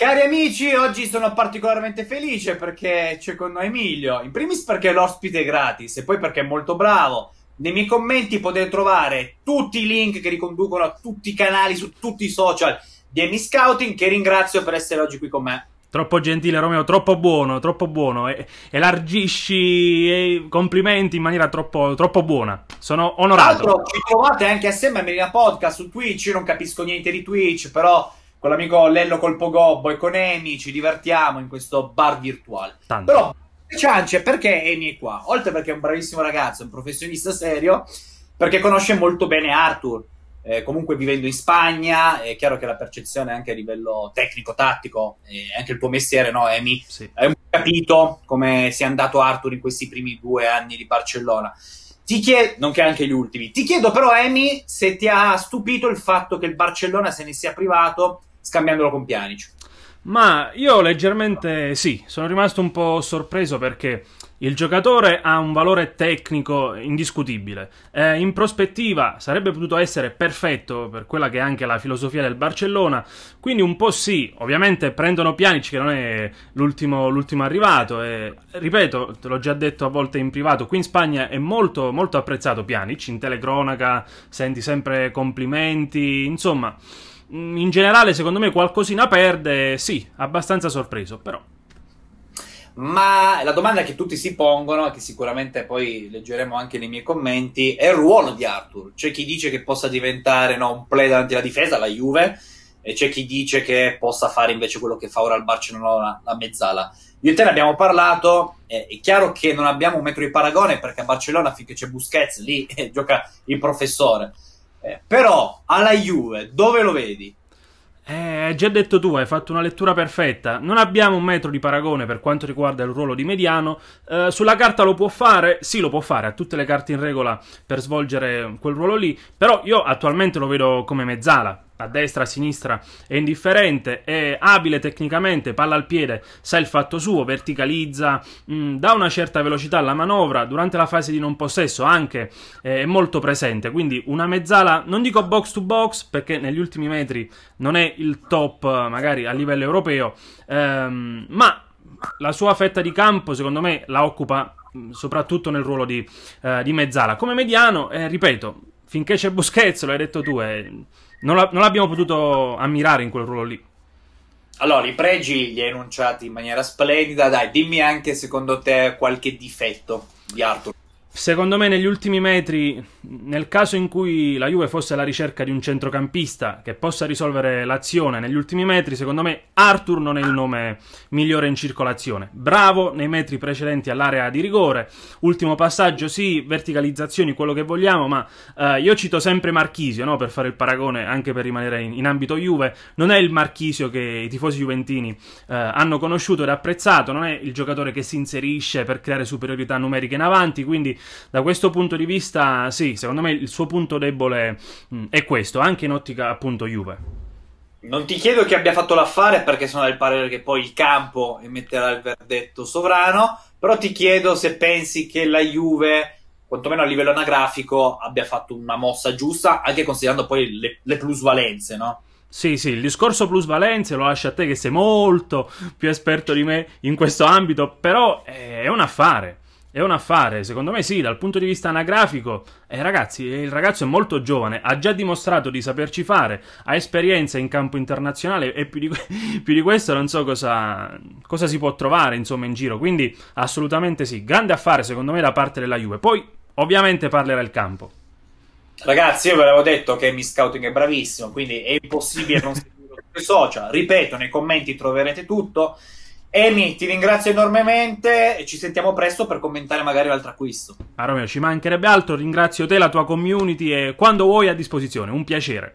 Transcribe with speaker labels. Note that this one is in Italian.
Speaker 1: Cari amici, oggi sono particolarmente felice perché c'è con noi Emilio. In primis perché l'ospite è gratis e poi perché è molto bravo. Nei miei commenti potete trovare tutti i link che riconducono a tutti i canali su tutti i social di Emi Scouting che ringrazio per essere oggi qui con me.
Speaker 2: Troppo gentile Romeo, troppo buono, troppo buono. E- elargisci e complimenti in maniera troppo, troppo buona. Sono onorato. Tra l'altro
Speaker 1: ci trovate anche assieme a Melina Podcast su Twitch, io non capisco niente di Twitch, però con l'amico Lello Colpogobbo e con Amy ci divertiamo in questo bar virtuale. Tanto. Però ciance perché Amy è qua? Oltre perché è un bravissimo ragazzo, un professionista serio, perché conosce molto bene Arthur. Eh, comunque vivendo in Spagna è chiaro che la percezione anche a livello tecnico-tattico è anche il tuo mestiere, no Amy? Sì. Hai capito come sia andato Arthur in questi primi due anni di Barcellona. Ti chiedo, nonché anche gli ultimi, ti chiedo però Amy se ti ha stupito il fatto che il Barcellona se ne sia privato scambiandolo con Pianic.
Speaker 2: Ma io leggermente sì, sono rimasto un po' sorpreso perché il giocatore ha un valore tecnico indiscutibile. Eh, in prospettiva sarebbe potuto essere perfetto per quella che è anche la filosofia del Barcellona. Quindi un po' sì, ovviamente prendono Pjanic che non è l'ultimo, l'ultimo arrivato. E, ripeto, te l'ho già detto a volte in privato, qui in Spagna è molto, molto apprezzato Pjanic. In telecronaca senti sempre complimenti, insomma... Mm, in generale, secondo me, qualcosina perde. Sì, abbastanza sorpreso, però.
Speaker 1: Ma la domanda che tutti si pongono, e che sicuramente poi leggeremo anche nei miei commenti, è il ruolo di Arthur. C'è chi dice che possa diventare no, un play davanti alla difesa, la Juve, e c'è chi dice che possa fare invece quello che fa ora il Barcellona, la mezzala. Io e te ne abbiamo parlato, è chiaro che non abbiamo un metro di paragone perché a Barcellona finché c'è Busquets lì eh, gioca il professore. Eh, però alla Juve dove lo vedi?
Speaker 2: Eh, già detto tu, hai fatto una lettura perfetta. Non abbiamo un metro di paragone per quanto riguarda il ruolo di mediano. Eh, sulla carta lo può fare, sì, lo può fare, ha tutte le carte in regola per svolgere quel ruolo lì. Però io attualmente lo vedo come mezzala a destra, a sinistra è indifferente, è abile tecnicamente, palla al piede, sa il fatto suo, verticalizza, mh, mm, dà una certa velocità alla manovra, durante la fase di non possesso anche eh, è molto presente, quindi una mezzala, non dico box to box perché negli ultimi metri non è il top magari a livello europeo, ehm, ma la sua fetta di campo secondo me la occupa mm, soprattutto nel ruolo di, eh, di mezzala. Come mediano, eh, ripeto, finché c'è Buschezzo, l'hai detto tu, eh, non, la, non l'abbiamo potuto ammirare in quel ruolo lì.
Speaker 1: Allora, i pregi li hai enunciati in maniera splendida, dai, dimmi anche secondo te qualche difetto di Arthur
Speaker 2: Secondo me negli ultimi metri, nel caso in cui la Juve fosse alla ricerca di un centrocampista che possa risolvere l'azione negli ultimi metri, secondo me Arthur non è il nome migliore in circolazione. Bravo nei metri precedenti all'area di rigore, ultimo passaggio sì, verticalizzazioni, quello che vogliamo, ma eh, io cito sempre Marchisio no? per fare il paragone, anche per rimanere in, in, ambito Juve, non è il Marchisio che i tifosi juventini eh, hanno conosciuto ed apprezzato, non è il giocatore che si inserisce per creare superiorità numeriche in avanti, quindi da questo punto di vista, sì, secondo me il suo punto debole mh, mm, è questo, anche in ottica appunto Juve.
Speaker 1: Non ti chiedo che abbia fatto l'affare perché sono del parere che poi il campo emetterà il verdetto sovrano, però ti chiedo se pensi che la Juve, quantomeno a livello anagrafico, abbia fatto una mossa giusta, anche considerando poi le, le plusvalenze, no?
Speaker 2: Sì, sì, il discorso plusvalenze lo lascio a te che sei molto più esperto di me in questo ambito, però eh, è un affare. È un affare, secondo me sì, dal punto di vista anagrafico. Eh, ragazzi, eh, il ragazzo è molto giovane, ha già dimostrato di saperci fare, ha esperienza in campo internazionale e più di, più di questo non so cosa, cosa si può trovare, insomma, in giro. Quindi, assolutamente sì, grande affare, secondo me, da parte della Juve. Poi, ovviamente, parlerà il campo.
Speaker 1: Ragazzi, io ve l'avevo detto che mi scouting è bravissimo, quindi è impossibile non seguire i social. Ripeto, nei commenti troverete tutto. Emi, ti ringrazio enormemente e ci sentiamo presto per commentare magari l'altro acquisto.
Speaker 2: Ah Romeo, ci mancherebbe altro, ringrazio te, la tua community e quando
Speaker 1: vuoi a disposizione, un piacere.